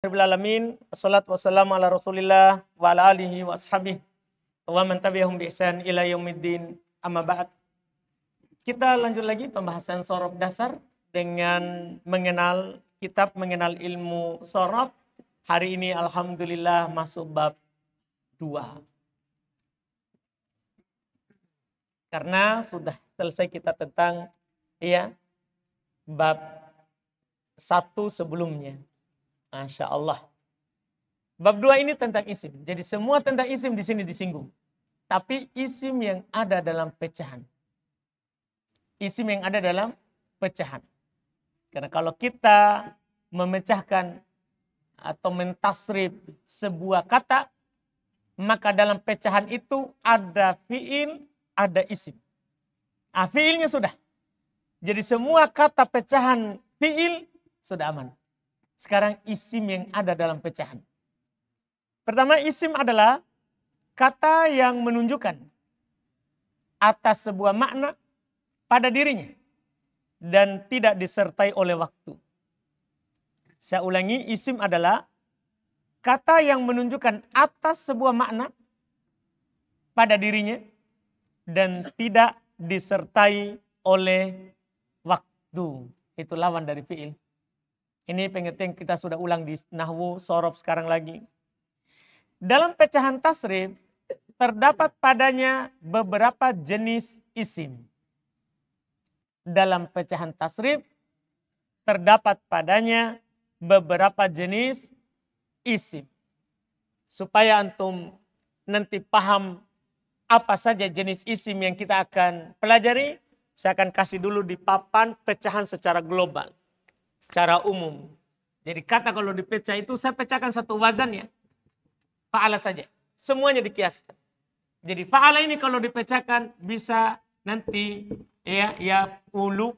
Alamin, wassalatu wassalamu ala rasulillah wa ala alihi wa ashabih wa man tabi'ahum bi ihsan ila yaumiddin amma ba'd. Kita lanjut lagi pembahasan sorab dasar dengan mengenal kitab mengenal ilmu sorab. Hari ini Alhamdulillah masuk bab 2. Karena sudah selesai kita tentang ya bab satu sebelumnya Masya Allah. Bab dua ini tentang isim. Jadi semua tentang isim di sini disinggung. Tapi isim yang ada dalam pecahan. Isim yang ada dalam pecahan. Karena kalau kita memecahkan atau mentasrif sebuah kata, maka dalam pecahan itu ada fi'il, ada isim. Ah, fi'ilnya sudah. Jadi semua kata pecahan fi'il sudah aman sekarang isim yang ada dalam pecahan. Pertama isim adalah kata yang menunjukkan atas sebuah makna pada dirinya dan tidak disertai oleh waktu. Saya ulangi isim adalah kata yang menunjukkan atas sebuah makna pada dirinya dan tidak disertai oleh waktu. Itu lawan dari fiil. Ini pengertian kita sudah ulang di Nahwu, Sorob sekarang lagi. Dalam pecahan tasrif, terdapat padanya beberapa jenis isim. Dalam pecahan tasrif, terdapat padanya beberapa jenis isim. Supaya antum nanti paham apa saja jenis isim yang kita akan pelajari, saya akan kasih dulu di papan pecahan secara global secara umum. Jadi kata kalau dipecah itu saya pecahkan satu wazan ya. Fa'ala saja. Semuanya dikiaskan. Jadi fa'ala ini kalau dipecahkan bisa nanti ya ya ulu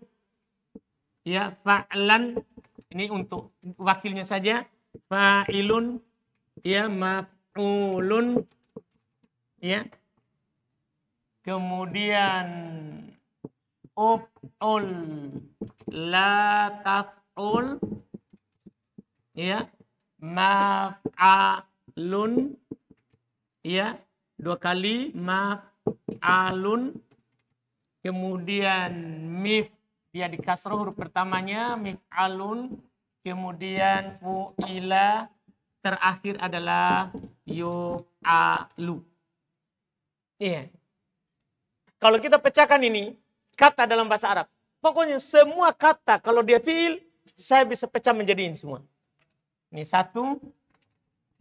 ya fa'lan ini untuk wakilnya saja fa'ilun ya maf'ulun ya kemudian upul la taf maf'ul ya maf'alun ya dua kali maf'alun kemudian mif dia di kasroh huruf pertamanya mif'alun kemudian fu'ila terakhir adalah yu'alu iya kalau kita pecahkan ini kata dalam bahasa Arab pokoknya semua kata kalau dia fiil saya bisa pecah menjadi ini semua. Ini satu,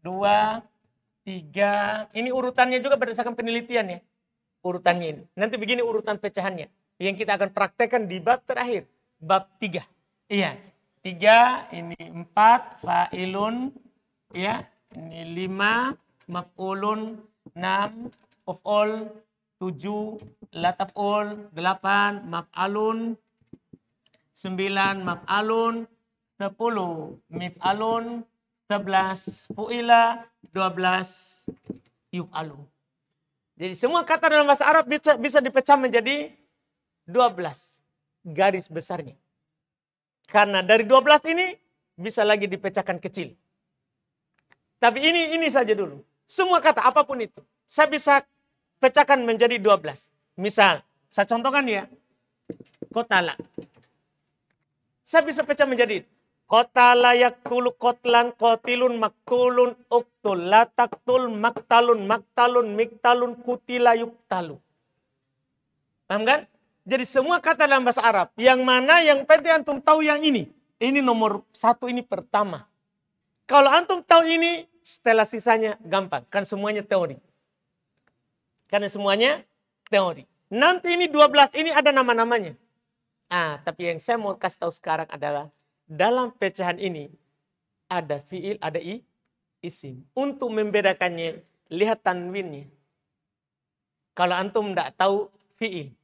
dua, tiga. Ini urutannya juga berdasarkan penelitian ya. Urutannya ini. Nanti begini urutan pecahannya. Yang kita akan praktekkan di bab terakhir. Bab tiga. Iya. Tiga, ini empat, fa'ilun. Ya. Ini lima, maf'ulun. Enam, of all. Tujuh, latap lataf'ul. Delapan, maf'alun sembilan alun, sepuluh 9 alun, sebelas mif'alun, dua belas yuk alun. Jadi semua kata dalam bahasa Arab bisa, bisa dipecah menjadi dua belas garis besarnya. Karena dari dua belas ini bisa lagi dipecahkan kecil. Tapi ini ini saja dulu. Semua kata apapun itu. Saya bisa pecahkan menjadi dua belas. Misal, saya contohkan ya. Kotala. Saya bisa pecah menjadi Kota layak tulu kotlan kotilun maktulun uktul lataktul maktalun maktalun miktalun kutila yuktalu. Paham kan? Jadi semua kata dalam bahasa Arab. Yang mana yang penting antum tahu yang ini. Ini nomor satu ini pertama. Kalau antum tahu ini setelah sisanya gampang. Kan semuanya teori. Karena semuanya teori. Nanti ini 12 ini ada nama-namanya. Ah, tapi yang saya mau kasih tahu sekarang adalah dalam pecahan ini ada fiil, ada i, isim. Untuk membedakannya, lihat tanwinnya. Kalau antum tidak tahu fiil.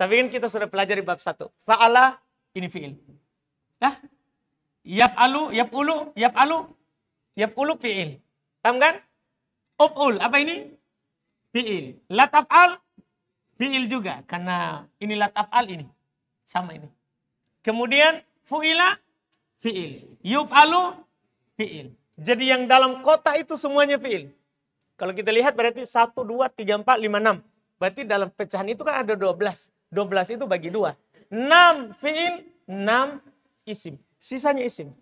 Tapi kan kita sudah pelajari bab satu. Fa'ala ini fiil. ulu, Yaf'alu, yaf'ulu, yaf'alu, yaf'ulu fiil. Paham kan? Up'ul, apa ini? Fiil. al fiil juga. Karena ini al ini. Sama ini. Kemudian fu'ila fi'il. Yuf'alu fi'il. Jadi yang dalam kota itu semuanya fi'il. Kalau kita lihat berarti 1, 2, 3, 4, lima 6. Berarti dalam pecahan itu kan ada dua belas, dua belas itu bagi dua. enam fi'il, enam isim. Sisanya isim.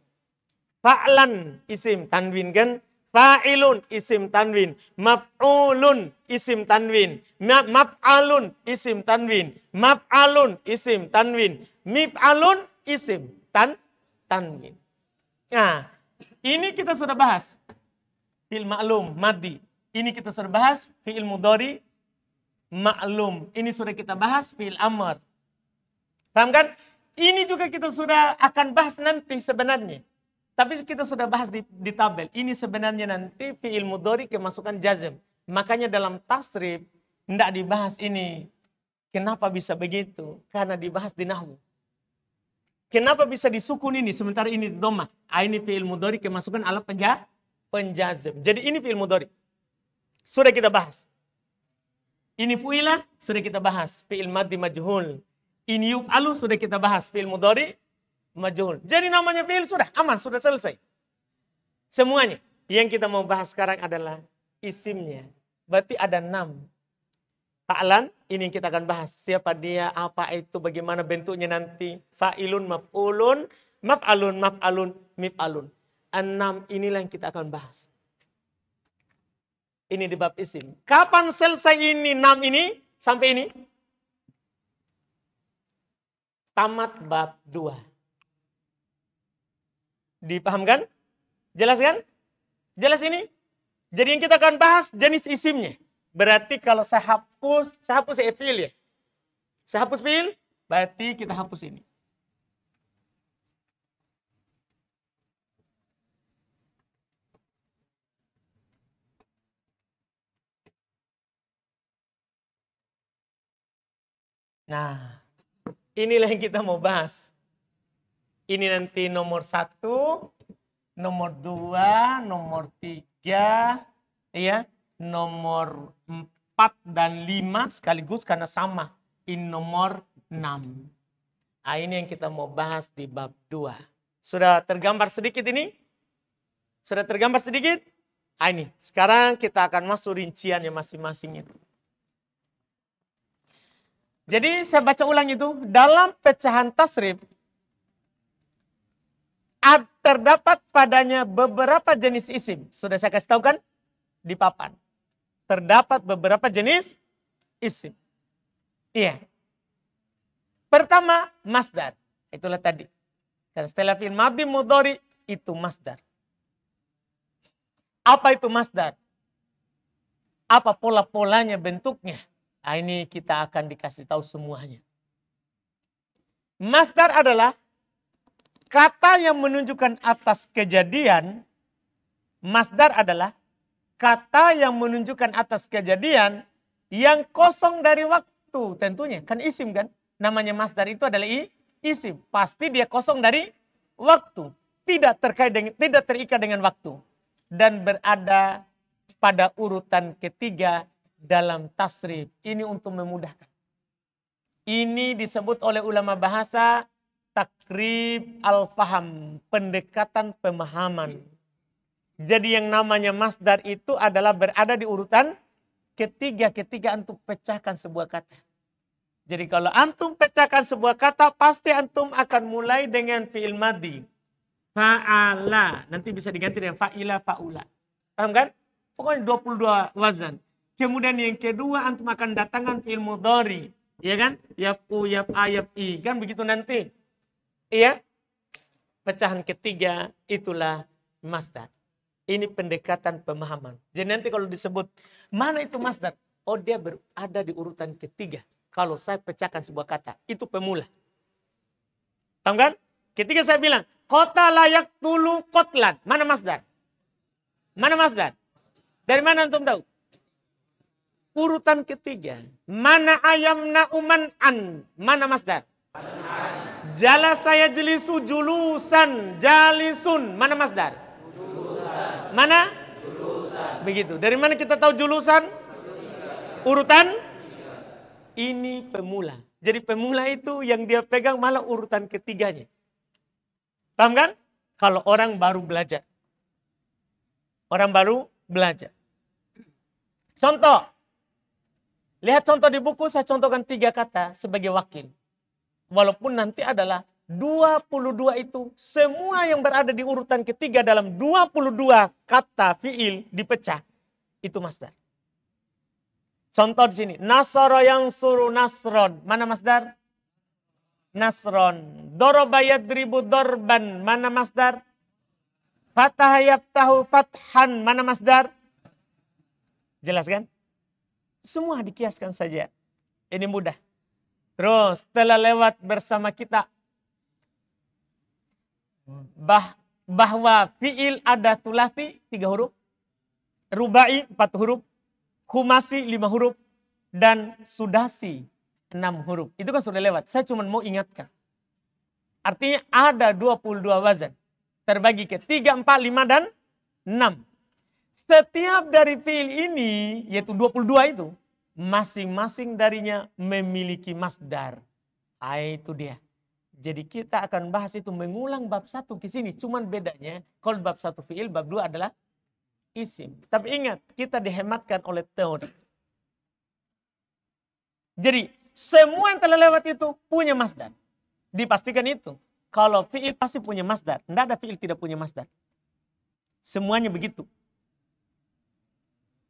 Fa'lan isim. Tanwin kan Fa'ilun isim tanwin. Maf'ulun isim tanwin. Maf'alun isim tanwin. Maf'alun isim tanwin. Mif'alun isim tan tanwin. Nah, ini kita sudah bahas. Fi'il ma'lum, madi. Ini kita sudah bahas. Fi'il mudori, ma'lum. Ini sudah kita bahas. Fi'il amr. Paham kan? Ini juga kita sudah akan bahas nanti sebenarnya. Tapi kita sudah bahas di, di tabel. Ini sebenarnya nanti fi'il mudori kemasukan jazm. Makanya dalam tasrib, tidak dibahas ini. Kenapa bisa begitu? Karena dibahas di nahu. Kenapa bisa disukun ini sementara ini di domah? Ah, ini fi'il mudori kemasukan alat penja penjazm. Jadi ini fi'il mudori. Sudah kita bahas. Ini fu'ilah sudah kita bahas. Fi'il madhi majhul. Ini yuf'alu sudah kita bahas. Fi'il mudori, majhul. Jadi namanya fi'il sudah aman, sudah selesai. Semuanya. Yang kita mau bahas sekarang adalah isimnya. Berarti ada enam. Fa'lan, ini yang kita akan bahas. Siapa dia, apa itu, bagaimana bentuknya nanti. Fa'ilun, maf'ulun, maf'alun, maf'alun, mif'alun. Enam inilah yang kita akan bahas. Ini di bab isim. Kapan selesai ini, enam ini, sampai ini? Tamat bab dua Dipahamkan? Jelas kan? Jelas ini? Jadi yang kita akan bahas jenis isimnya. Berarti kalau saya hapus, saya hapus saya fill ya. Saya hapus fill, berarti kita hapus ini. Nah, inilah yang kita mau bahas ini nanti nomor satu, nomor dua, nomor tiga, ya, nomor empat dan lima sekaligus karena sama. Ini nomor enam. Nah, ini yang kita mau bahas di bab dua. Sudah tergambar sedikit ini? Sudah tergambar sedikit? Nah, ini. Sekarang kita akan masuk rinciannya masing-masing itu. Jadi saya baca ulang itu. Dalam pecahan tasrif, terdapat padanya beberapa jenis isim. Sudah saya kasih tahu kan? Di papan. Terdapat beberapa jenis isim. Iya. Pertama, masdar. Itulah tadi. Dan setelah film madhi Mudori, itu masdar. Apa itu masdar? Apa pola-polanya, bentuknya? Nah, ini kita akan dikasih tahu semuanya. Masdar adalah Kata yang menunjukkan atas kejadian, masdar adalah kata yang menunjukkan atas kejadian yang kosong dari waktu tentunya. Kan isim kan? Namanya masdar itu adalah i, isim. Pasti dia kosong dari waktu. Tidak terkait dengan, tidak terikat dengan waktu. Dan berada pada urutan ketiga dalam tasrif. Ini untuk memudahkan. Ini disebut oleh ulama bahasa takrib al-faham, pendekatan pemahaman. Iya. Jadi yang namanya masdar itu adalah berada di urutan ketiga Ketiga antum pecahkan sebuah kata. Jadi kalau antum pecahkan sebuah kata pasti antum akan mulai dengan fi'il madi. Fa'ala. Nanti bisa diganti dengan fa'ila fa'ula. Paham kan? Pokoknya 22 wazan. Kemudian yang kedua antum akan datangkan fi'il mudhari. Ya kan? Yap u, yap a, yap i. Kan begitu nanti. Iya. Pecahan ketiga itulah masdar. Ini pendekatan pemahaman. Jadi nanti kalau disebut mana itu masdar, oh dia berada di urutan ketiga. Kalau saya pecahkan sebuah kata, itu pemula. Paham kan? Ketika saya bilang, kota layak tulu kotlan. Mana masdar? Mana masdar? Dari mana antum tahu? Urutan ketiga. Mana ayam nauman an? Mana masdar? saya jelisu julusan jalisun. Mana masdar? Julusan. Mana? Julusan. Begitu. Dari mana kita tahu julusan? Urutan? Ini pemula. Jadi pemula itu yang dia pegang malah urutan ketiganya. Paham kan? Kalau orang baru belajar. Orang baru belajar. Contoh. Lihat contoh di buku, saya contohkan tiga kata sebagai wakil. Walaupun nanti adalah 22 itu semua yang berada di urutan ketiga dalam 22 kata fiil dipecah. Itu masdar. Contoh di sini. Nasara yang suru nasron. Mana masdar? Nasron. Dorobayat ribu dorban. Mana masdar? Fatah tahu fathan. Mana masdar? Jelas kan? Semua dikiaskan saja. Ini mudah. Terus telah lewat bersama kita bah, bahwa fiil ada tulati tiga huruf, rubai empat huruf, kumasi lima huruf, dan sudasi enam huruf. Itu kan sudah lewat. Saya cuma mau ingatkan. Artinya ada 22 wazan. Terbagi ke tiga empat lima dan enam Setiap dari fiil ini, yaitu 22 itu, masing-masing darinya memiliki masdar. Ah, itu dia. Jadi kita akan bahas itu mengulang bab satu ke sini. Cuman bedanya kalau bab satu fiil, bab dua adalah isim. Tapi ingat, kita dihematkan oleh teori. Jadi semua yang telah lewat itu punya masdar. Dipastikan itu. Kalau fiil pasti punya masdar. Tidak ada fiil tidak punya masdar. Semuanya begitu.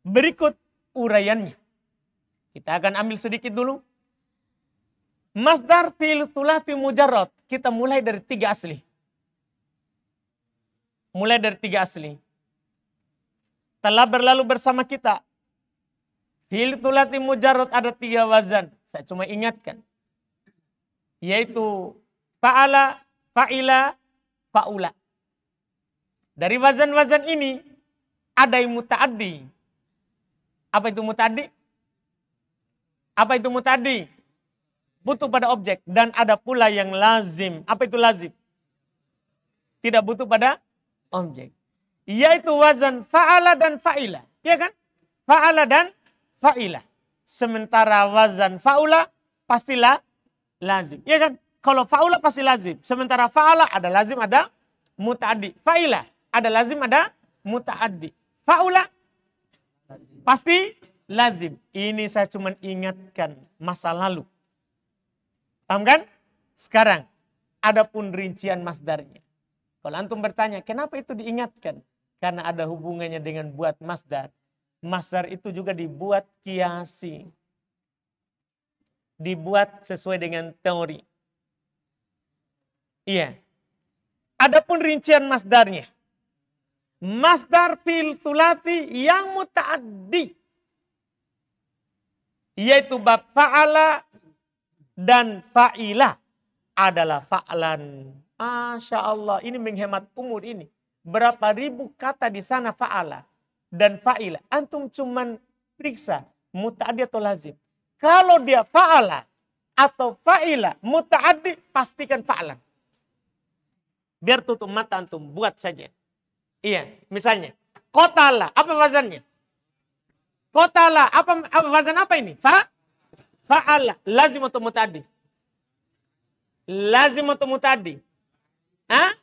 Berikut uraiannya. Kita akan ambil sedikit dulu. Masdar fil tulati mujarot. Kita mulai dari tiga asli. Mulai dari tiga asli. Telah berlalu bersama kita. Fil tulati mujarot ada tiga wazan. Saya cuma ingatkan. Yaitu fa'ala, fa'ila, fa'ula. Dari wazan-wazan ini ada yang muta'addi. Apa itu muta'addi? Apa itu mutadi? Butuh pada objek dan ada pula yang lazim. Apa itu lazim? Tidak butuh pada objek. Yaitu wazan fa'ala dan fa'ila. Iya kan? Fa'ala dan fa'ila. Sementara wazan fa'ula pastilah lazim. Iya kan? Kalau fa'ula pasti lazim. Sementara fa'ala ada lazim ada mutadi. Fa'ila ada lazim ada mutadi. Fa'ula pasti lazim. Ini saya cuma ingatkan masa lalu. Paham kan? Sekarang, adapun rincian masdarnya. Kalau antum bertanya, kenapa itu diingatkan? Karena ada hubungannya dengan buat masdar. Masdar itu juga dibuat kiasi. Dibuat sesuai dengan teori. Iya. Adapun rincian masdarnya. Masdar fil sulati yang mutaaddi yaitu bab fa'ala dan fa'ila adalah fa'lan. Masya Allah, ini menghemat umur ini. Berapa ribu kata di sana fa'ala dan fa'ila. Antum cuman periksa muta'adi atau lazim. Kalau dia fa'ala atau fa'ila muta'addi pastikan fa'lan. Biar tutup mata antum buat saja. Iya, misalnya kotala apa wazannya? Kotala, apa, apa wazan apa ini? Fa? Fa'ala, lazim untuk mutadi. Lazim untuk mutadi. Hah?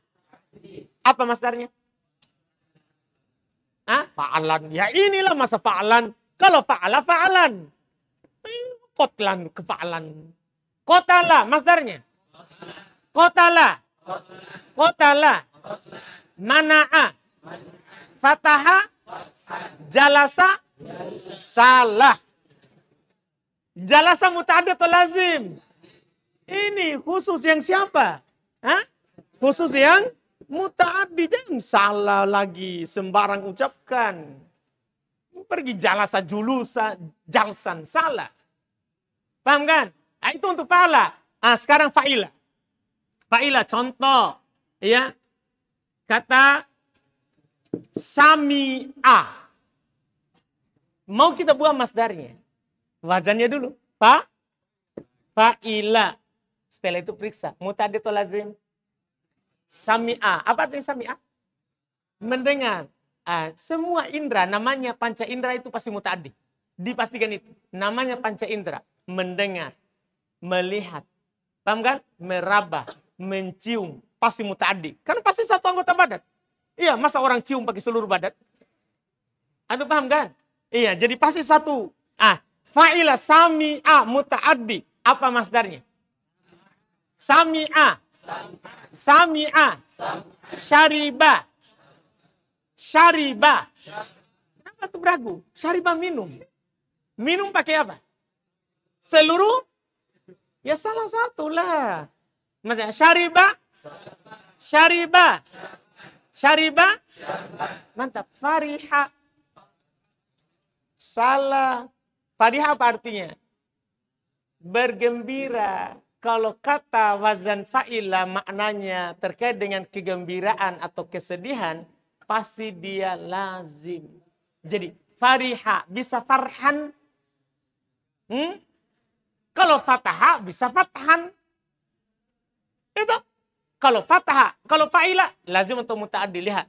Apa masdarnya? Hah? Fa'alan. Ya inilah masa fa'alan. Kalau fa'ala, fa'alan. Kotlan, kefa'alan. Kotala, masdarnya? Kotala. Kotala. Mana'a. Fataha. Jalasa Salah. Jalasa atau lazim. Ini khusus yang siapa? Hah? Khusus yang muta'addi. salah lagi. Sembarang ucapkan. Pergi jalasa julusa. Jalsan. Salah. Paham kan? Nah, itu untuk pahala. Ah, sekarang fa'ila. Fa'ila contoh. Ya. Kata sami'a. Mau kita buang masdarnya. Wazannya dulu. Fa. Ila, Setelah itu periksa. Mutadi lazim. Sami'a. Apa artinya sami'a? Mendengar. Uh, semua indera, namanya panca indera itu pasti mutadid. Dipastikan itu. Namanya panca indera. Mendengar. Melihat. Paham kan? Meraba. Mencium. Pasti mutadid. Karena pasti satu anggota badan. Iya, masa orang cium pakai seluruh badan? Anda paham kan? Iya, jadi pasti satu. Ah, fa'ila sami'a muta'addi. Apa masdarnya? Sami'a. Sami'a. Syariba. Syariba. Kenapa tuh beragu? Syariba minum. Minum pakai apa? Seluruh? Ya salah satu lah. Maksudnya syariba. Syariba. Syariba. Mantap. Fariha salah. Fadihah apa artinya? Bergembira. Kalau kata wazan fa'ila maknanya terkait dengan kegembiraan atau kesedihan, pasti dia lazim. Jadi fariha bisa farhan. Hmm? Kalau fataha bisa fathan. Itu. Kalau fataha, kalau fa'ila lazim untuk muta'ad dilihat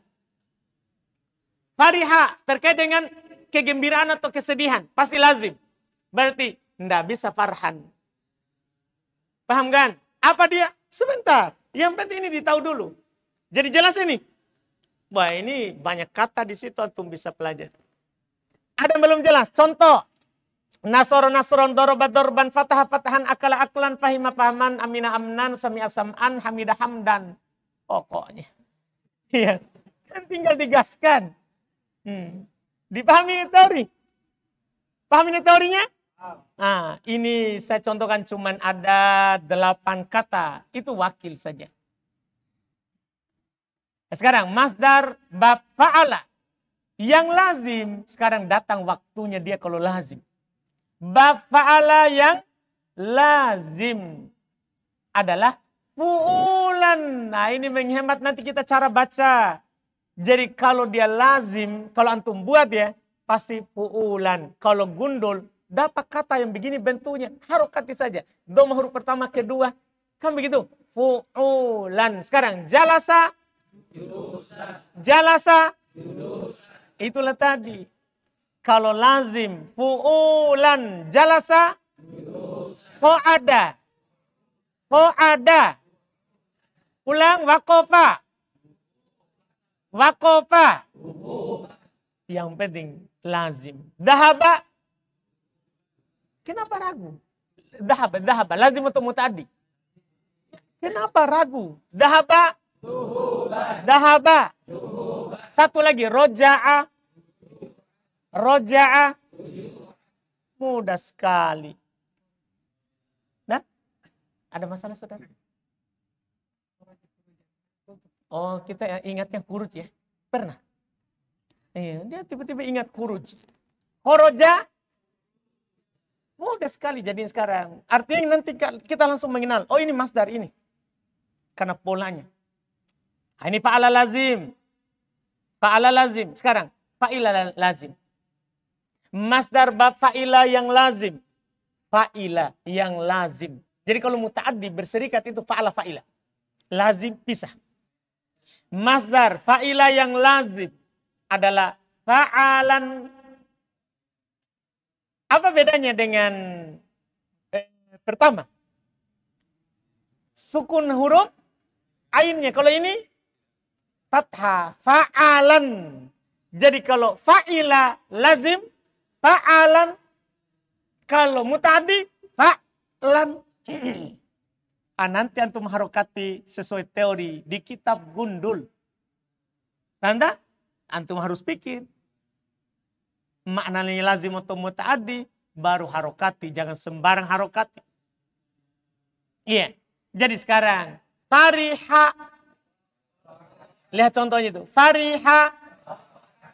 Fariha terkait dengan kegembiraan atau kesedihan. Pasti lazim. Berarti tidak bisa farhan. Paham kan? Apa dia? Sebentar. Yang penting ini ditahu dulu. Jadi jelas ini. Wah ini banyak kata di situ antum bisa pelajari. Ada yang belum jelas. Contoh. Nasoro nasron dorobat dorban fatah fatahan akala aklan fahima pahaman amina amnan sami asam'an hamidah hamdan. Pokoknya. Iya. Kan tinggal digaskan. Hmm. Dipahami ini teori? Paham ini teorinya? Nah, ini saya contohkan cuman ada delapan kata. Itu wakil saja. Sekarang masdar bab fa'ala. Yang lazim sekarang datang waktunya dia kalau lazim. Bab fa'ala yang lazim adalah fu'ulan. Nah ini menghemat nanti kita cara baca. Jadi kalau dia lazim, kalau antum buat ya, pasti puulan. Kalau gundul, dapat kata yang begini bentuknya. Harokati saja. Doma huruf pertama, kedua. Kan begitu. Puulan. Sekarang jalasa. Jalasa. Itulah tadi. Kalau lazim, puulan, jalasa. Kok ada? Kok ada? Ulang wakofa. Wakofa. Yang penting lazim. Dahaba. Kenapa ragu? Dahaba, dahaba. Lazim untuk mutadi. Kenapa ragu? Dahaba. Dahaba. Satu lagi. Roja'a. Roja'a. Mudah sekali. Nah, ada masalah saudara? Oh, kita yang kuruj ya. Pernah. Iya, dia tiba-tiba ingat kuruj. Koroja mudah sekali jadiin sekarang. Artinya nanti kita langsung mengenal. Oh ini masdar ini. Karena polanya. Ah, ini fa'ala lazim. Fa'ala lazim. Sekarang. Fa'ila lazim. Masdar bab fa'ila yang lazim. Fa'ila yang lazim. Jadi kalau muta'addi berserikat itu fa'ala fa'ila. Lazim pisah. Masdar fa'ila yang lazim adalah fa'alan. Apa bedanya dengan eh, pertama? Sukun huruf ainnya. Kalau ini fathah fa'alan. Jadi kalau fa'ila lazim fa'alan. Kalau mutadi fa'lan. Nanti antum harokati sesuai teori di kitab gundul. Tanda? Antum harus pikir. Maknanya lazim atau muta'adi baru harokati. Jangan sembarang harokati. Iya. Yeah. Jadi sekarang. Fariha. Lihat contohnya itu. Fariha.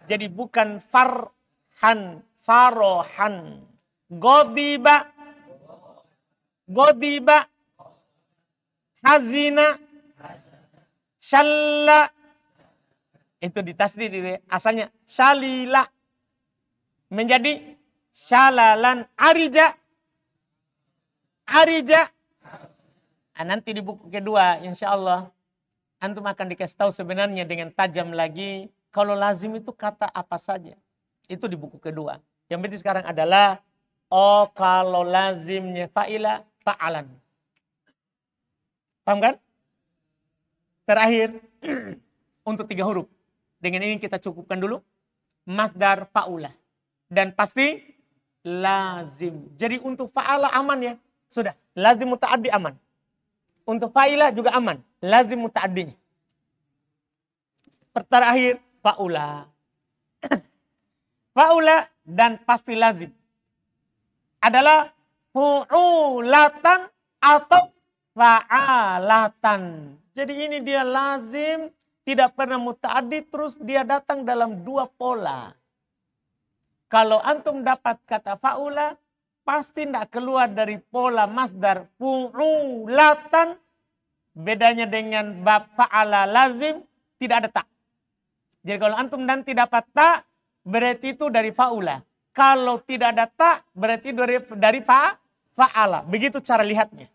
Jadi bukan farhan. Farohan. Godiba. Godiba hazina shalla itu tasdid itu ya, asalnya shalila menjadi shalalan arija arija nah, nanti di buku kedua insya Allah antum akan dikasih tahu sebenarnya dengan tajam lagi kalau lazim itu kata apa saja itu di buku kedua yang penting sekarang adalah oh kalau lazimnya fa'ila fa'alan Paham kan? Terakhir, untuk tiga huruf. Dengan ini kita cukupkan dulu. Masdar fa'ulah. Dan pasti lazim. Jadi untuk fa'ala aman ya. Sudah, lazim muta'addi aman. Untuk fa'ilah juga aman. Lazim muta'addinya. Terakhir, fa'ula. fa'ula dan pasti lazim. Adalah fu'ulatan atau fa'alatan. Jadi ini dia lazim, tidak pernah muta'adid, terus dia datang dalam dua pola. Kalau antum dapat kata fa'ula, pasti tidak keluar dari pola masdar fu'ulatan. Bedanya dengan bab fa'ala lazim, tidak ada tak. Jadi kalau antum nanti dapat tak, berarti itu dari fa'ula. Kalau tidak ada tak, berarti dari, dari fa, fa'ala. Begitu cara lihatnya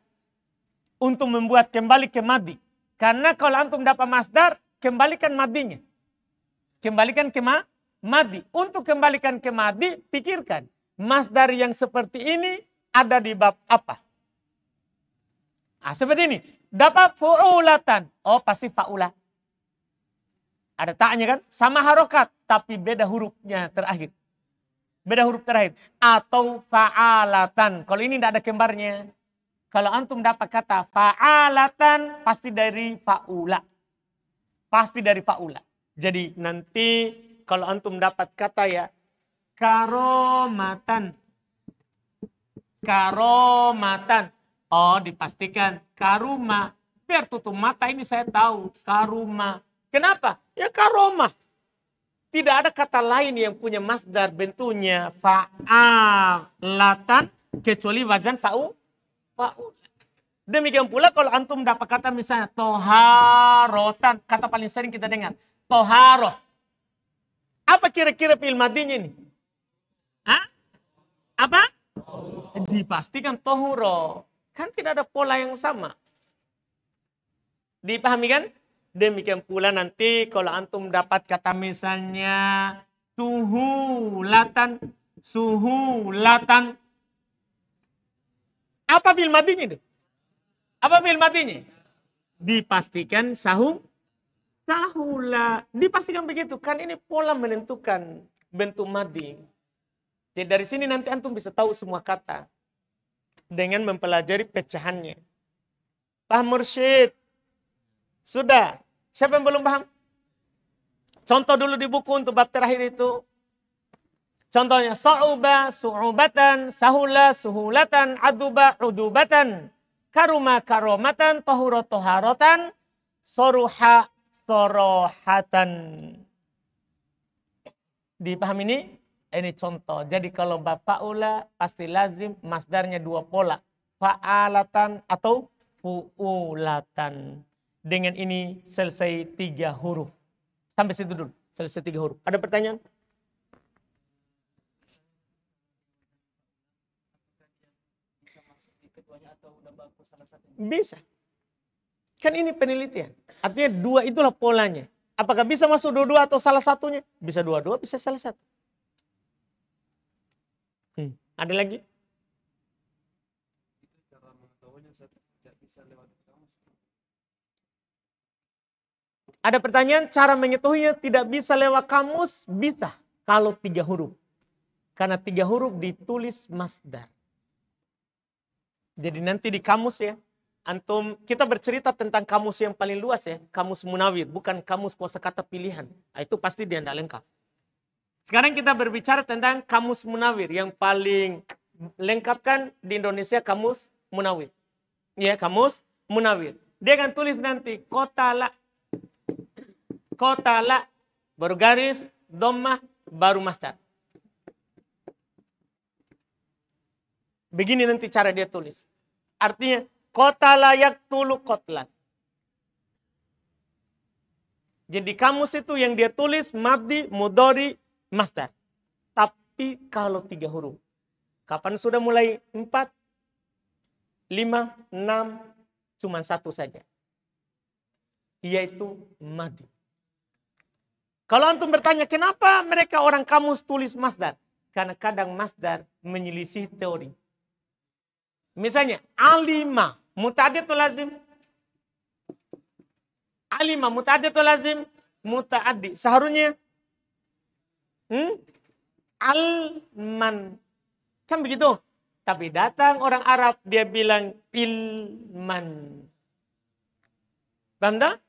untuk membuat kembali ke madi. Karena kalau antum dapat masdar, kembalikan madinya. Kembalikan ke ma madi. Untuk kembalikan ke madi, pikirkan. Masdar yang seperti ini ada di bab apa? Ah, seperti ini. Dapat fu'ulatan. Oh, pasti fa'ula. Ada taknya kan? Sama harokat. Tapi beda hurufnya terakhir. Beda huruf terakhir. Atau fa'alatan. Kalau ini tidak ada kembarnya. Kalau antum dapat kata fa'alatan pasti dari fa'ula. Pasti dari fa'ula. Jadi nanti kalau antum dapat kata ya karomatan. Karomatan. Oh dipastikan karuma. Biar tutup mata ini saya tahu karuma. Kenapa? Ya karoma? Tidak ada kata lain yang punya masdar bentuknya fa'alatan kecuali wazan fa'u Oh. Demikian pula kalau antum dapat kata misalnya toharotan. Kata paling sering kita dengar. Toharoh. Apa kira-kira fi'il madinya ini? Hah? Apa? Dipastikan tohuro. Kan tidak ada pola yang sama. Dipahami kan? Demikian pula nanti kalau antum dapat kata misalnya suhulatan, suhulatan, apa film matinya itu? Apa film matinya? Dipastikan sahul sahula. Dipastikan begitu. Kan ini pola menentukan bentuk mati. Jadi dari sini nanti antum bisa tahu semua kata dengan mempelajari pecahannya. Paham mursyid? Sudah. Siapa yang belum paham? Contoh dulu di buku untuk bab terakhir itu Contohnya sa'uba, su'ubatan, sahula, suhulatan, aduba, udubatan, karuma, karomatan, tahura, toharotan, soruha, sorohatan. Dipahami ini? Ini contoh. Jadi kalau bapak ulah pasti lazim masdarnya dua pola. Fa'alatan atau fu'ulatan. Dengan ini selesai tiga huruf. Sampai situ dulu. Selesai tiga huruf. Ada pertanyaan? Bisa. Kan ini penelitian. Artinya dua itulah polanya. Apakah bisa masuk dua-dua atau salah satunya? Bisa dua-dua, bisa salah satu. Hmm. Ada lagi? Ada pertanyaan, cara menyetuhinya tidak bisa lewat kamus? Bisa, kalau tiga huruf. Karena tiga huruf ditulis masdar. Jadi nanti di kamus ya, antum kita bercerita tentang kamus yang paling luas ya, kamus munawir, bukan kamus kosakata pilihan. Nah, itu pasti dia tidak lengkap. Sekarang kita berbicara tentang kamus munawir yang paling lengkap kan di Indonesia kamus munawir. Ya, kamus munawir. Dia akan tulis nanti kota la kota la baru garis baru masdar. Begini nanti cara dia tulis. Artinya, kota layak tulu kotlan. Jadi kamus itu yang dia tulis mabdi, mudori, master. Tapi kalau tiga huruf. Kapan sudah mulai? Empat, lima, enam, cuma satu saja. Yaitu madi. Kalau antum bertanya kenapa mereka orang kamus tulis masdar? Karena kadang masdar menyelisih teori. Misalnya alima mutadid lazim. Alima mutadid lazim mutaaddi. Seharusnya hmm? alman. Kan begitu. Tapi datang orang Arab dia bilang ilman. Paham tak?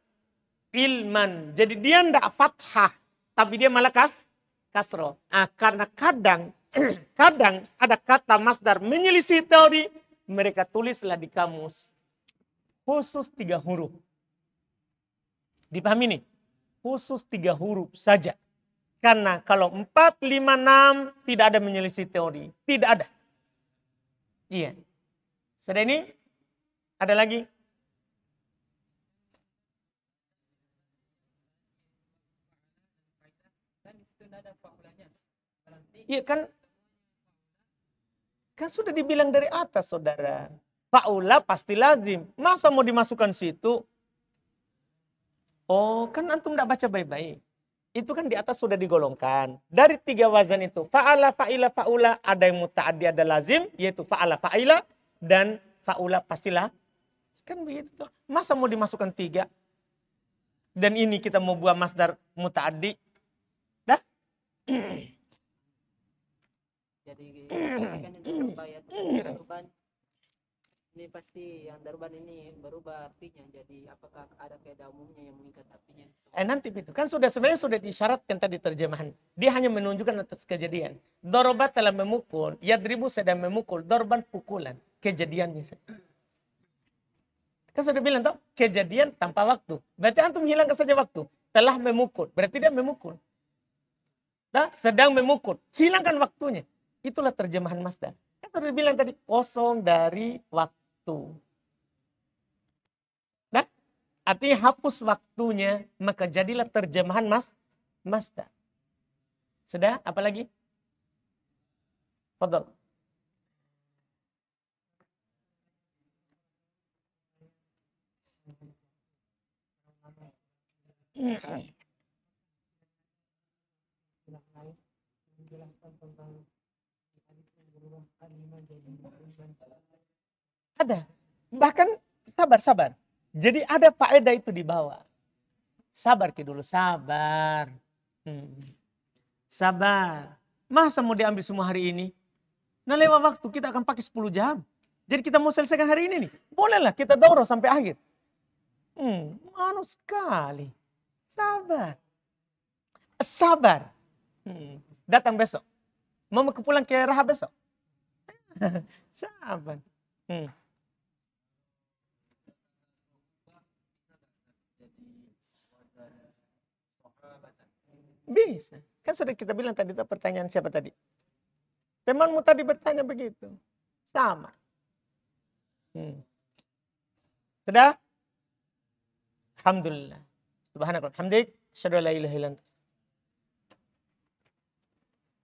Ilman. Jadi dia tidak fathah. Tapi dia malah kas, kasro. Nah, karena kadang kadang ada kata masdar menyelisih teori mereka tulislah di kamus khusus tiga huruf. Dipahami nih? Khusus tiga huruf saja. Karena kalau empat lima enam tidak ada menyelisih teori. Tidak ada. Iya. Sudah ini? Ada lagi? Iya kan Kan sudah dibilang dari atas saudara. Faula pasti lazim. Masa mau dimasukkan situ? Oh, kan antum tidak baca baik-baik. Itu kan di atas sudah digolongkan. Dari tiga wazan itu. Fa'ala, fa'ila, fa'ula. Ada yang muta'adi, ada lazim. Yaitu fa'ala, fa'ila. Dan fa'ula pastilah. Kan begitu. Tuh. Masa mau dimasukkan tiga? Dan ini kita mau buat masdar muta'adi. Dah? jadi kan berubah ya daruban ini pasti yang daruban ini berubah artinya jadi apakah ada kaidah umumnya yang mengikat artinya eh nanti itu kan sudah sebenarnya sudah disyaratkan tadi terjemahan dia hanya menunjukkan atas kejadian dorobat telah memukul yadribu sedang memukul dorban pukulan kejadiannya kan sudah bilang toh kejadian tanpa waktu berarti antum hilangkan saja waktu telah memukul berarti dia memukul Nah, sedang memukul. Hilangkan waktunya. Itulah terjemahan masdar. Kan sudah bilang tadi kosong dari waktu. Nah, artinya hapus waktunya, maka jadilah terjemahan mas masdar. Sudah, Apalagi? lagi? menjelaskan tentang ada. Bahkan sabar-sabar. Jadi ada faedah itu di bawah. Sabar ki dulu, sabar. Hmm. Sabar. Masa mau diambil semua hari ini? Nah lewat waktu kita akan pakai 10 jam. Jadi kita mau selesaikan hari ini nih. Bolehlah kita dorong sampai akhir. Hmm, manus sekali. Sabar. Sabar. Hmm. Datang besok. Mau ke pulang ke Raha besok. Saban. Hmm. Bisa. Kan sudah kita bilang tadi itu pertanyaan siapa tadi? Temanmu tadi bertanya begitu. Sama. Hmm. Sudah? Alhamdulillah. Subhanakallah. Alhamdulillah. Asyadu la ilaha